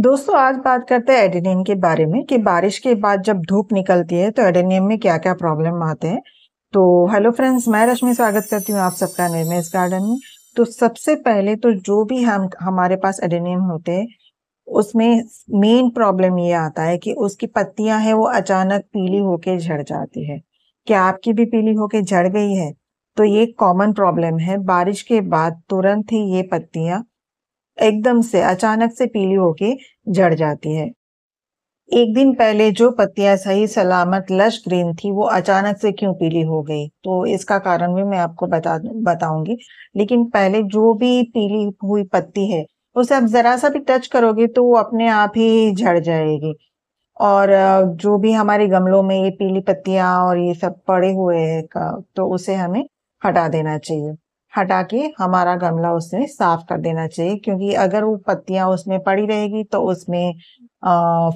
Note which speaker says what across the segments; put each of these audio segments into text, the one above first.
Speaker 1: दोस्तों आज बात करते हैं एडेनियम के बारे में कि बारिश के बाद जब धूप निकलती है तो एडेनियम में क्या क्या प्रॉब्लम आते हैं तो हेलो फ्रेंड्स मैं रश्मि स्वागत करती हूँ आप सबका निर्मेश गार्डन में तो सबसे पहले तो जो भी हम हमारे पास एडेनियम होते हैं उसमें मेन प्रॉब्लम ये आता है कि उसकी पत्तियां हैं वो अचानक पीली होके झड़ जाती है क्या आपकी भी पीली होके झड़ गई है तो ये कॉमन प्रॉब्लम है बारिश के बाद तुरंत ही ये पत्तियां एकदम से अचानक से पीली होके झड़ जाती है एक दिन पहले जो पत्तियां सही सलामत लश ग्रीन थी वो अचानक से क्यों पीली हो गई तो इसका कारण भी मैं आपको बता बताऊंगी लेकिन पहले जो भी पीली हुई पत्ती है उसे आप जरा सा भी टच करोगे तो वो अपने आप ही झड़ जाएगी और जो भी हमारे गमलों में ये पीली पत्तियां और ये सब पड़े हुए हैं तो उसे हमें हटा देना चाहिए हटा के हमारा गमला उसमें साफ कर देना चाहिए क्योंकि अगर वो पत्तियां उसमें पड़ी रहेगी तो उसमें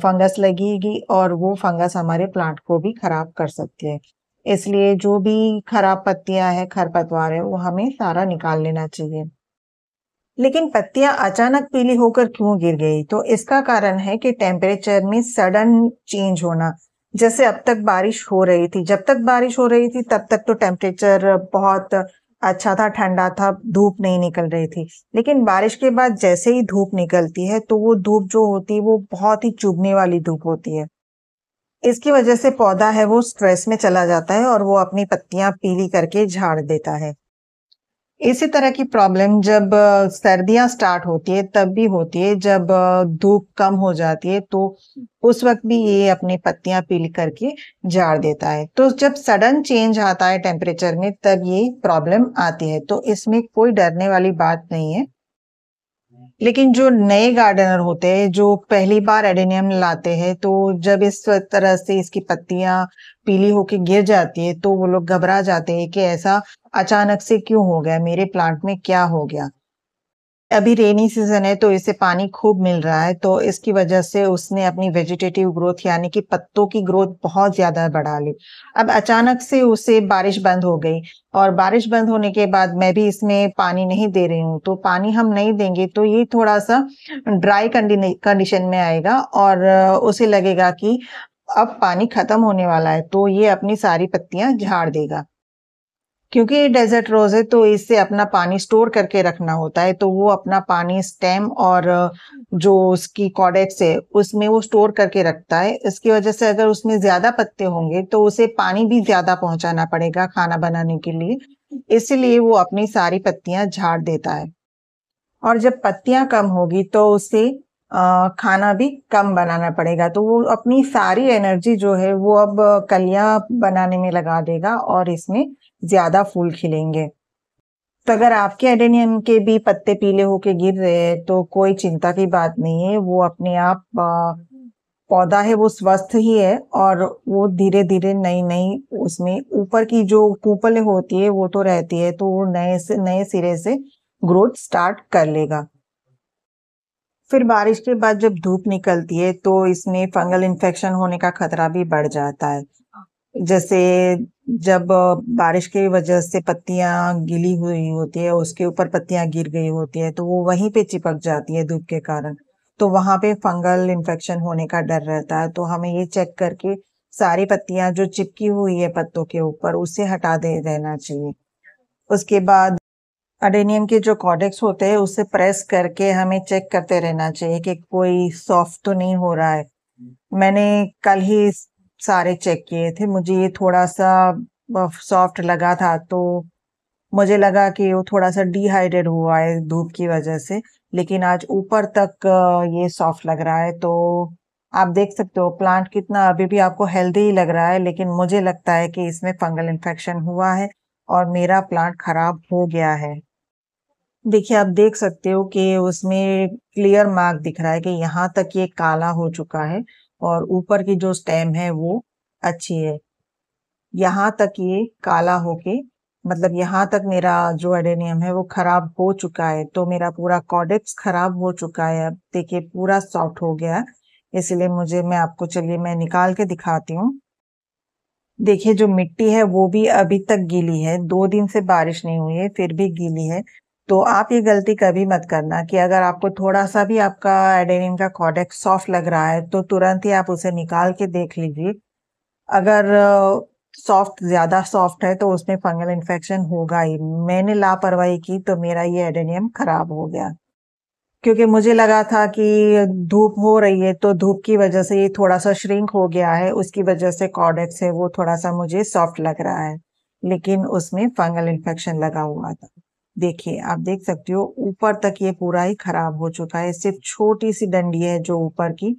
Speaker 1: फंगस लगेगी और वो फंगस हमारे प्लांट को भी खराब कर सकती है इसलिए जो भी खराब पत्तियां हैं खरपतवार है वो हमें सारा निकाल लेना चाहिए लेकिन पत्तियां अचानक पीली होकर क्यों गिर गई तो इसका कारण है कि टेम्परेचर में सडन चेंज होना जैसे अब तक बारिश हो रही थी जब तक बारिश हो रही थी तब तक तो टेम्परेचर बहुत अच्छा था ठंडा था धूप नहीं निकल रही थी लेकिन बारिश के बाद जैसे ही धूप निकलती है तो वो धूप जो होती है वो बहुत ही चुभने वाली धूप होती है इसकी वजह से पौधा है वो स्ट्रेस में चला जाता है और वो अपनी पत्तियां पीली करके झाड़ देता है इसी तरह की प्रॉब्लम जब सर्दियां स्टार्ट होती है तब भी होती है जब धूप कम हो जाती है तो उस वक्त भी ये अपनी पत्तियां पील करके झाड़ देता है तो जब सडन चेंज आता है टेम्परेचर में तब ये प्रॉब्लम आती है तो इसमें कोई डरने वाली बात नहीं है लेकिन जो नए गार्डनर होते हैं जो पहली बार एडेनियम लाते हैं तो जब इस तरह से इसकी पत्तियां पीली होके गिर जाती है तो वो लोग घबरा जाते हैं कि ऐसा अचानक से क्यों हो गया मेरे प्लांट में क्या हो गया अभी रेनी सीजन है तो इसे पानी खूब मिल रहा है तो इसकी वजह से उसने अपनी वेजिटेटिव ग्रोथ यानी कि पत्तों की ग्रोथ बहुत ज़्यादा बढ़ा ली अब अचानक से उसे बारिश बंद हो गई और बारिश बंद होने के बाद मैं भी इसमें पानी नहीं दे रही हूँ तो पानी हम नहीं देंगे तो ये थोड़ा सा ड्राई कंडीशन में आएगा और उसे लगेगा कि अब पानी ख़त्म होने वाला है तो ये अपनी सारी पत्तियां झाड़ देगा क्योंकि ये डेजर्ट रोज है तो इससे अपना पानी स्टोर करके रखना होता है तो वो अपना पानी स्टेम और हम्म। जो उसकी कॉडेक्स है उसमें वो स्टोर करके रखता है इसकी वजह से अगर उसमें ज्यादा पत्ते होंगे तो उसे पानी भी ज्यादा पहुंचाना पड़ेगा खाना बनाने के लिए इसलिए वो अपनी सारी पत्तियां झाड़ देता है और जब पत्तियां कम होगी तो उसे खाना भी कम बनाना पड़ेगा तो वो अपनी सारी एनर्जी जो है वो अब कलियां बनाने में लगा देगा और इसमें ज़्यादा फूल खिलेंगे तो अगर आपके एडेनियम के भी पत्ते पीले होके गिर रहे हैं तो कोई चिंता की बात नहीं है वो अपने आप पौधा है वो स्वस्थ ही है और वो धीरे धीरे नई नई उसमें ऊपर की जो कूपल होती है वो तो रहती है तो वो नए से नए सिरे से ग्रोथ स्टार्ट कर लेगा फिर बारिश के बाद जब धूप निकलती है तो इसमें फंगल इन्फेक्शन होने का खतरा भी बढ़ जाता है जैसे जब बारिश की वजह से पत्तियां गिली हुई होती है उसके ऊपर पत्तियां गिर गई होती है तो वो वहीं पे चिपक जाती है धूप के कारण तो वहां पे फंगल इन्फेक्शन होने का डर रहता है तो हमें ये चेक करके सारी पत्तियां जो चिपकी हुई है पत्तों के ऊपर उसे हटा दे देना चाहिए उसके बाद अडेनियम के जो कॉडेक्स होते हैं उसे प्रेस करके हमें चेक करते रहना चाहिए कि कोई सॉफ्ट तो नहीं हो रहा है हम्म। मैंने कल ही सारे चेक किए थे मुझे ये थोड़ा सा सॉफ्ट लगा था तो मुझे लगा कि वो थोड़ा सा डिहाइड्रेट हुआ है धूप की वजह से लेकिन आज ऊपर तक ये सॉफ्ट लग रहा है तो आप देख सकते हो प्लांट कितना अभी भी आपको हेल्दी ही लग रहा है लेकिन मुझे लगता है कि इसमें फंगल इन्फेक्शन हुआ है और मेरा प्लांट खराब हो गया है देखिए आप देख सकते हो कि उसमें क्लियर मार्क दिख रहा है कि यहाँ तक ये काला हो चुका है और ऊपर की जो स्टेम है वो अच्छी है यहाँ तक ये काला होके मतलब यहाँ तक मेरा जो एडेनियम है वो खराब हो चुका है तो मेरा पूरा कॉडेक्स खराब हो चुका है अब देखिए पूरा सॉफ्ट हो गया इसलिए मुझे मैं आपको चलिए मैं निकाल के दिखाती हूँ देखिए जो मिट्टी है वो भी अभी तक गीली है दो दिन से बारिश नहीं हुई है फिर भी गीली है तो आप ये गलती कभी मत करना कि अगर आपको थोड़ा सा भी आपका एडेनिन का कॉडेक्स सॉफ्ट लग रहा है तो तुरंत ही आप उसे निकाल के देख लीजिए अगर सॉफ्ट ज़्यादा सॉफ्ट है तो उसमें फंगल इन्फेक्शन होगा ही मैंने लापरवाही की तो मेरा ये एडेनियम ख़राब हो गया क्योंकि मुझे लगा था कि धूप हो रही है तो धूप की वजह से ये थोड़ा सा श्रिंक हो गया है उसकी वजह से कॉडेक्स है वो थोड़ा सा मुझे सॉफ्ट लग रहा है लेकिन उसमें फंगल इन्फेक्शन लगा हुआ था देखिए आप देख सकते हो ऊपर तक ये पूरा ही खराब हो चुका है सिर्फ छोटी सी डंडी है जो ऊपर की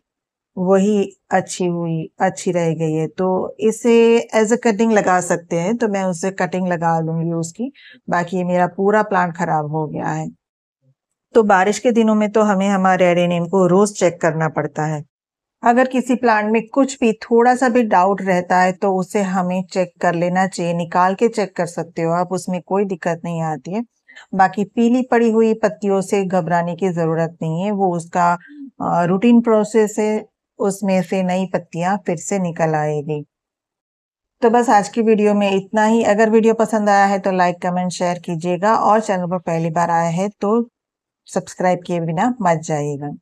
Speaker 1: वही अच्छी हुई अच्छी रह गई है तो इसे एज अ कटिंग लगा सकते हैं तो मैं उसे कटिंग लगा लूंगी उसकी बाकी मेरा पूरा प्लांट खराब हो गया है तो बारिश के दिनों में तो हमें हमारे एरेनियम को रोज़ चेक करना पड़ता है अगर किसी प्लांट में कुछ भी थोड़ा सा भी डाउट रहता है तो उसे हमें चेक कर लेना चाहिए निकाल के चेक कर सकते हो आप उसमें कोई दिक्कत नहीं आती है बाकी पीली पड़ी हुई पत्तियों से घबराने की ज़रूरत नहीं है वो उसका रूटीन प्रोसेस है उसमें से नई पत्तियां फिर से निकल आएगी तो बस आज की वीडियो में इतना ही अगर वीडियो पसंद आया है तो लाइक कमेंट शेयर कीजिएगा और चैनल पर पहली बार आया है तो सब्सक्राइब किए बिना मत जाइएगा